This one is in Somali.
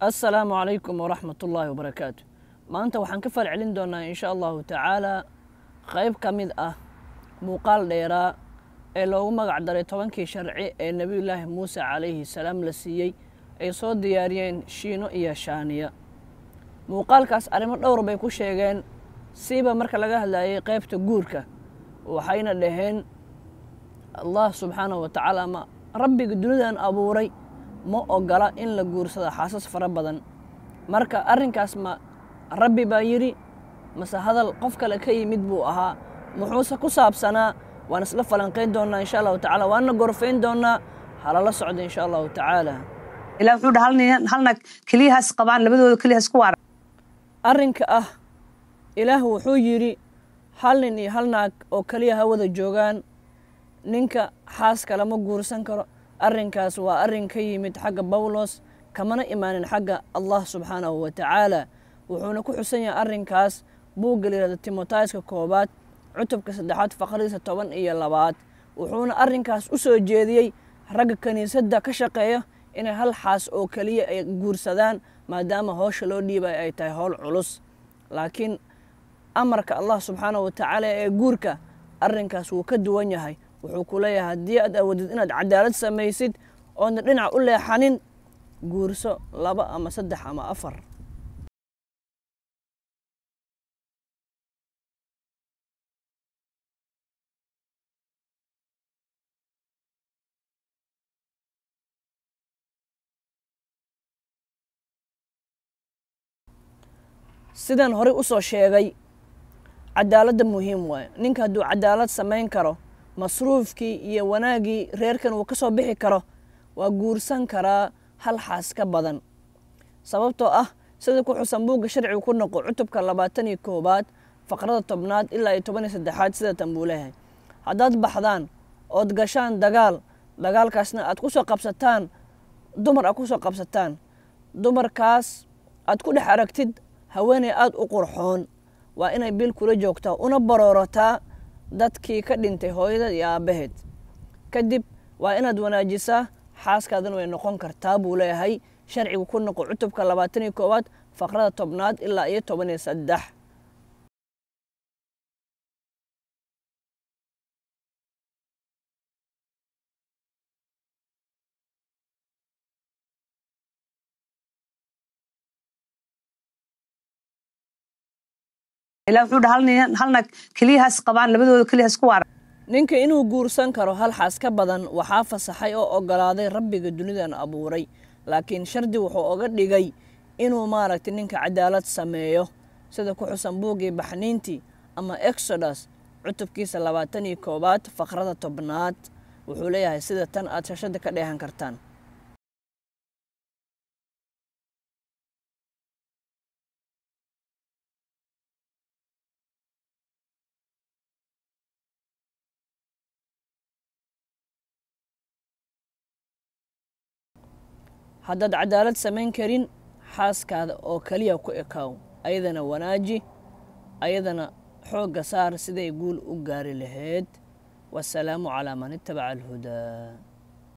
assalaamu calaykum waraxmat ullaahi wabarakaatu maanta waxaan ka falcelin doonaa insha allahu tacaalaa qayb ka mid ah muuqaal dheeraa ee loogu magac daray tobankii sharci ee nebiyulaahi muuse calayhi salaam la siiyey ay soo diyaariyeen shiino iyo shaaniya muuqaalkaas arrimo dhowr bay ku sheegeen siiba marka laga hadlayay qaybta guurka waxayna dhaheen allah subxaanahu wa tacaala ma rabbiga dunidan abuuray ma ogola in la guursado xaasas fara badan marka arrinkaas ma rabbi baa yidhi mase hadal qof kale ka yimid buu ahaa muxuuse ku saabsanaa waan isla falanqayn doonnaa insha allahu tacala waanna gorfayn doonnaa halala socda insha allahu tacaala ilaa wuxuu dha halna keliyahaas qabaan labadooda keliyahaas ku waara arrinka ah ilaah wuxuu yidhi hal nin iyo hal naag oo keliya wada joogaan ninka xaaska lama guursan karo arrinkaas waa arrin ka yimid xagga bawlos kamana imaanin xagga allah subxaanahu wa tacaala wuxuuna ku xusan yahay arrinkaas buugga layihahdo timotaiska koobaad cutubka saddexaad faqradiisa toban iyo labaad wuxuuna arrinkaas u soo jeediyey ragga kiniisadda ka shaqeeya inay hal xaas oo keliya ay guursadaan maadaama howsha loo dhiibay ay tahay howl culus laakiin amarka allah subxaanahu wa tacaala ee guurka arrinkaas wuu ka duwan yahay wuxuu ku leeyahay haddii aad awadid inaad cadaalad samaysid oodna dhinac u leexanin guurso laba ama saddex ama afar sidaan horey u soo sheegay cadaaladda muhiim waayo ninka hadduu cadaalad samayn karo masruufkii iyo wanaaggii reerkan uu ka soo bixi karo waa guursan karaa hal xaas ka badan sababtoo ah sida ku xusan buugga sharcigu ku noqo cutubka labaatan iyo koowaad faqrada tobnaad ilaa iyo toban iyo saddexaad sidatan tanbuu leeyahay haddaad baxdaan ood gashaan dagaal dagaalkaasna aad ku soo qabsataan dumar aad ku soo qabsataan dumarkaas aad ku dhex aragtid haweeney aada u qurxoon waa inay bil kula joogtaa una baroorataa dadkii ka dhintay hooyada iyo aabbaheed kadib waa inaad wanaajisaa xaaskaadana way noqon kartaa buu leeyahay sharcigu ku noqo cutubka labaatan iyo koowaad faqrada tobnaad ilaa iyo toban iyo saddex ilaa wuxuu dhaha halna keliyahaas qabaan labadooda keliyahaas ku waara ninka inuu guursan karo halxaas ka badan waxaa fasaxay oo ogolaaday rabbiga dunidan abuuray laakiin shardi wuxuu oga dhigay inuu maaragtay ninka cadaalad sameeyo sida ku xusan buuggii baxniintii ama exodus cutubkiisa labaatan iyo koowaad faqrada tobnaad wuxuu leeyahay sida tan aad shashada ka dheehan kartaan هداد عدالة سمين كرين حاس كاد أو كليا كو إكاو وناجي أيضنا حوق سار سيدي يقول أقاري لهيد والسلام على من اتبع الهدى